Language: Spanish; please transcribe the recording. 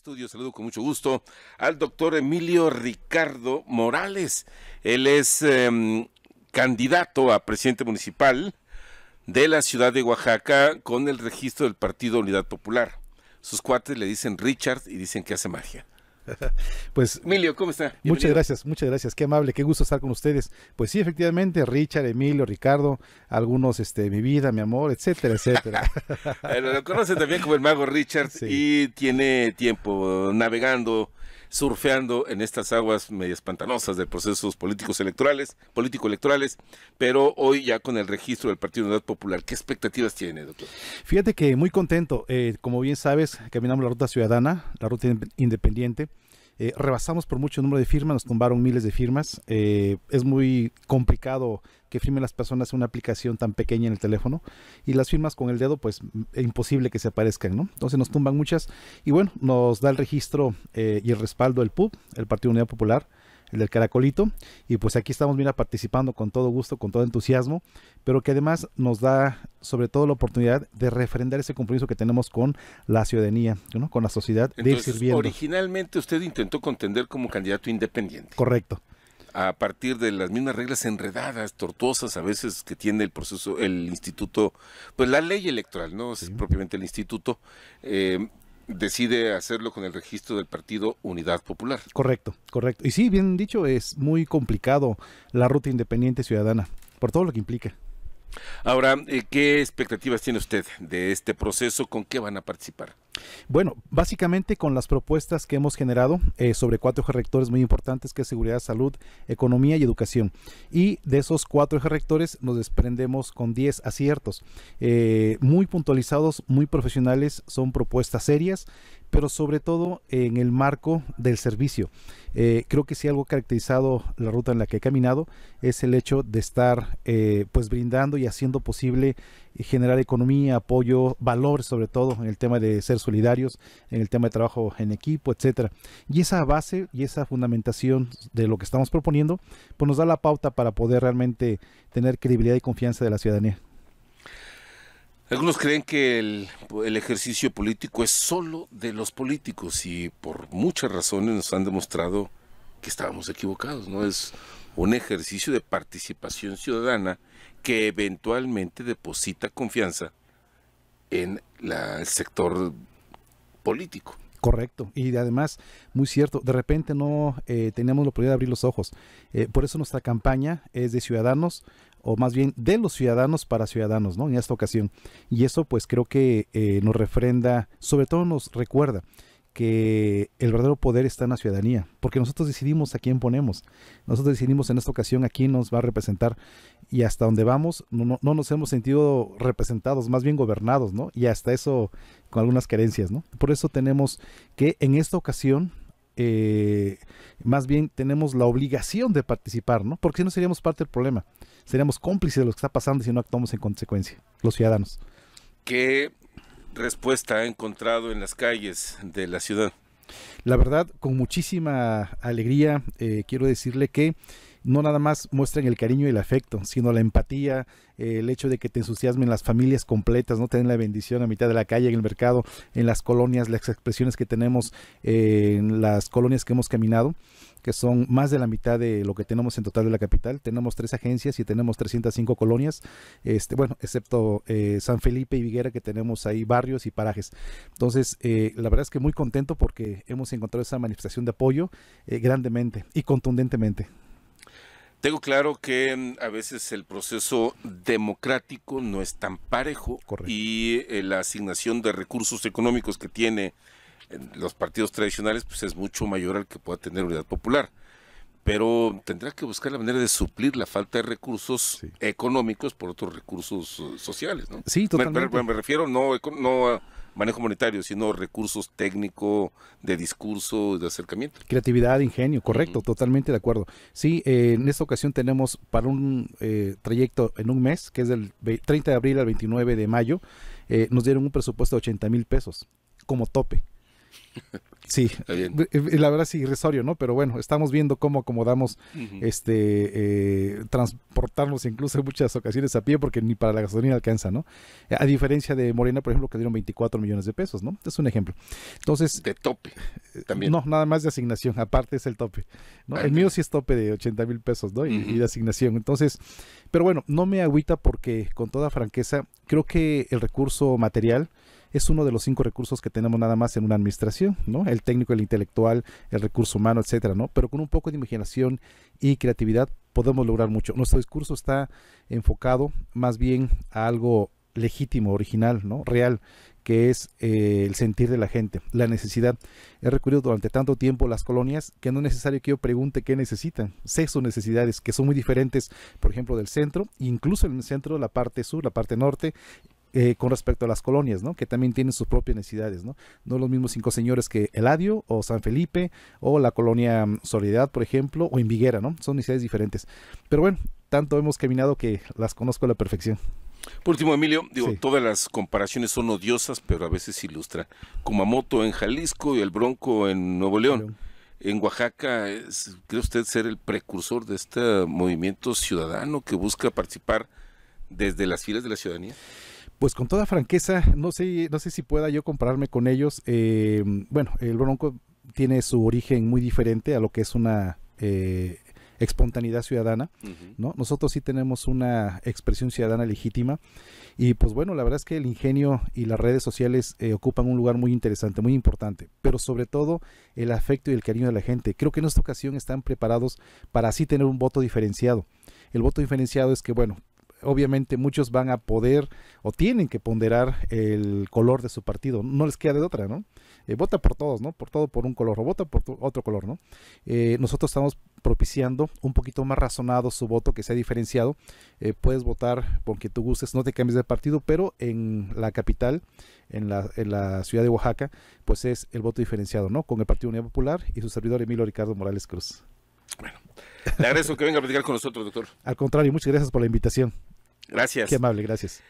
estudio saludo con mucho gusto al doctor Emilio Ricardo Morales. Él es em, candidato a presidente municipal de la ciudad de Oaxaca con el registro del Partido Unidad Popular. Sus cuates le dicen Richard y dicen que hace magia. Pues, Emilio, ¿cómo está? Muchas gracias, muchas gracias, qué amable, qué gusto estar con ustedes. Pues sí, efectivamente, Richard, Emilio, Ricardo, algunos, este, mi vida, mi amor, etcétera, etcétera. Eh, lo conoce también como el mago Richard y tiene tiempo navegando surfeando en estas aguas medias pantanosas de procesos políticos electorales, político-electorales, pero hoy ya con el registro del Partido Unidad Popular, ¿qué expectativas tiene, doctor? Fíjate que muy contento. Eh, como bien sabes, caminamos la ruta ciudadana, la ruta independiente. Eh, rebasamos por mucho el número de firmas, nos tumbaron miles de firmas. Eh, es muy complicado que firmen las personas una aplicación tan pequeña en el teléfono y las firmas con el dedo, pues es imposible que se aparezcan, ¿no? Entonces nos tumban muchas y bueno, nos da el registro eh, y el respaldo del PUB, el Partido Unidad Popular el del caracolito. Y pues aquí estamos, mira, participando con todo gusto, con todo entusiasmo, pero que además nos da sobre todo la oportunidad de refrendar ese compromiso que tenemos con la ciudadanía, ¿no? con la sociedad, de ir sirviendo. Originalmente usted intentó contender como candidato independiente. Correcto a partir de las mismas reglas enredadas, tortuosas a veces que tiene el proceso, el instituto, pues la ley electoral, no es propiamente el instituto, eh, decide hacerlo con el registro del partido Unidad Popular. Correcto, correcto. Y sí, bien dicho, es muy complicado la ruta independiente ciudadana, por todo lo que implica. Ahora, eh, ¿qué expectativas tiene usted de este proceso? ¿Con qué van a participar? Bueno, básicamente con las propuestas que hemos generado eh, sobre cuatro ejes rectores muy importantes que es seguridad, salud, economía y educación. Y de esos cuatro ejes rectores nos desprendemos con 10 aciertos. Eh, muy puntualizados, muy profesionales, son propuestas serias pero sobre todo en el marco del servicio. Eh, creo que si algo algo caracterizado la ruta en la que he caminado es el hecho de estar eh, pues brindando y haciendo posible eh, generar economía, apoyo, valor sobre todo en el tema de ser solidarios, en el tema de trabajo en equipo, etcétera. Y esa base y esa fundamentación de lo que estamos proponiendo pues nos da la pauta para poder realmente tener credibilidad y confianza de la ciudadanía. Algunos creen que el, ejercicio político es solo de los políticos y por muchas razones nos han demostrado que estábamos equivocados, ¿no? Es un ejercicio de participación ciudadana que eventualmente deposita confianza en el sector político. Correcto, y además, muy cierto, de repente no eh, teníamos la oportunidad de abrir los ojos. Eh, por eso nuestra campaña es de ciudadanos o más bien de los ciudadanos para ciudadanos, ¿no? En esta ocasión. Y eso pues creo que eh, nos refrenda, sobre todo nos recuerda que el verdadero poder está en la ciudadanía, porque nosotros decidimos a quién ponemos, nosotros decidimos en esta ocasión a quién nos va a representar y hasta dónde vamos no, no nos hemos sentido representados, más bien gobernados, ¿no? Y hasta eso con algunas carencias, ¿no? Por eso tenemos que en esta ocasión eh, más bien tenemos la obligación de participar, ¿no? Porque si no seríamos parte del problema, seríamos cómplices de lo que está pasando si no actuamos en consecuencia, los ciudadanos. ¿Qué respuesta ha encontrado en las calles de la ciudad? La verdad, con muchísima alegría, eh, quiero decirle que no nada más muestran el cariño y el afecto, sino la empatía, el hecho de que te entusiasmen las familias completas, no tener la bendición a mitad de la calle, en el mercado, en las colonias, las expresiones que tenemos eh, en las colonias que hemos caminado que son más de la mitad de lo que tenemos en total de la capital. Tenemos tres agencias y tenemos 305 colonias, este, bueno, excepto eh, San Felipe y Viguera, que tenemos ahí barrios y parajes. Entonces, eh, la verdad es que muy contento porque hemos encontrado esa manifestación de apoyo grandemente y contundentemente. Tengo claro que mm, a veces el proceso democrático no es tan parejo y eh, la asignación de recursos económicos que tiene eh, los partidos tradicionales pues es mucho mayor al que pueda tener Unidad Popular pero tendrá que buscar la manera de suplir la falta de recursos económicos por otros recursos eh, sociales, ¿no? Sí, totalmente. Me, refiero no, no a manejo monetario, sino recursos técnicos de discurso, de acercamiento. Creatividad, ingenio, correcto, totalmente de acuerdo. Sí, eh, en esta ocasión tenemos para un eh, trayecto en un mes, que es del 30 de abril al 29 de mayo, nos dieron un presupuesto de 80 mil pesos como tope. Sí, la verdad es irrisorio, ¿no? Pero bueno, estamos viendo cómo acomodamos este eh, transportarnos incluso en muchas ocasiones a pie porque ni para la gasolina alcanza, ¿no? A diferencia de Morena, por ejemplo, que dieron 24 millones de pesos, ¿no? Es un ejemplo. Entonces... De tope eh, también. No, nada más de asignación, aparte es el tope, ah, el mío sí es tope de 80 mil pesos, ¿no? Y, de asignación. Entonces, pero bueno, no me agüita porque con toda franqueza creo que el recurso material es uno de los cinco recursos que tenemos nada más en una administración, ¿no? El técnico, el intelectual, el recurso humano, etcétera, ¿no? Pero con un poco de imaginación y creatividad podemos lograr mucho. Nuestro discurso está enfocado más bien a algo legítimo, original, ¿no? Real, que es eh, el sentir de la gente, la necesidad. He recurrido durante tanto tiempo las colonias que no es necesario que yo pregunte qué necesitan. Sé sus necesidades, que son muy diferentes, por ejemplo, del centro, incluso en el centro, la parte sur, la parte norte, eh, con respecto a las colonias, ¿no? Que también tienen sus propias necesidades, ¿no? No los mismos cinco señores que Eladio o San Felipe o la colonia mm, Soledad, por ejemplo, o Enviguera, ¿no? Son necesidades diferentes. Pero bueno, tanto hemos caminado que las conozco a la perfección. Por último, Emilio, digo, todas las comparaciones son odiosas, pero a veces ilustran. Kumamoto en Jalisco y el Bronco en Nuevo León. En Oaxaca, ¿cree usted ser el precursor de este movimiento ciudadano que busca participar desde las filas de la ciudadanía? Pues con toda franqueza, no sé, no sé si pueda yo compararme con ellos. Eh, bueno, el Bronco tiene su origen muy diferente a lo que es una eh, espontaneidad ciudadana, ¿no? Nosotros sí tenemos una expresión ciudadana legítima y pues bueno, la verdad es que el ingenio y las redes sociales eh, ocupan un lugar muy interesante, muy importante, pero sobre todo el afecto y el cariño de la gente. Creo que en esta ocasión están preparados para así tener un voto diferenciado. El voto diferenciado es que, bueno, obviamente muchos van a poder o tienen que ponderar el color de su partido. No les queda de otra, ¿no? Eh, vota por todos, ¿no? Por todo por un color o vota por otro color, ¿no? Eh, nosotros estamos propiciando un poquito más razonado su voto, que sea diferenciado. Eh, puedes votar por quien tú gustes, no te cambies de partido, pero en la capital, en la, en la ciudad de Oaxaca, pues es el voto diferenciado, ¿no? Con el Partido Unidad Popular y su servidor Emilio Ricardo Morales Cruz. Bueno, le agradezco que venga a platicar con nosotros, doctor. Al contrario, muchas gracias por la invitación. Gracias. Qué amable, gracias.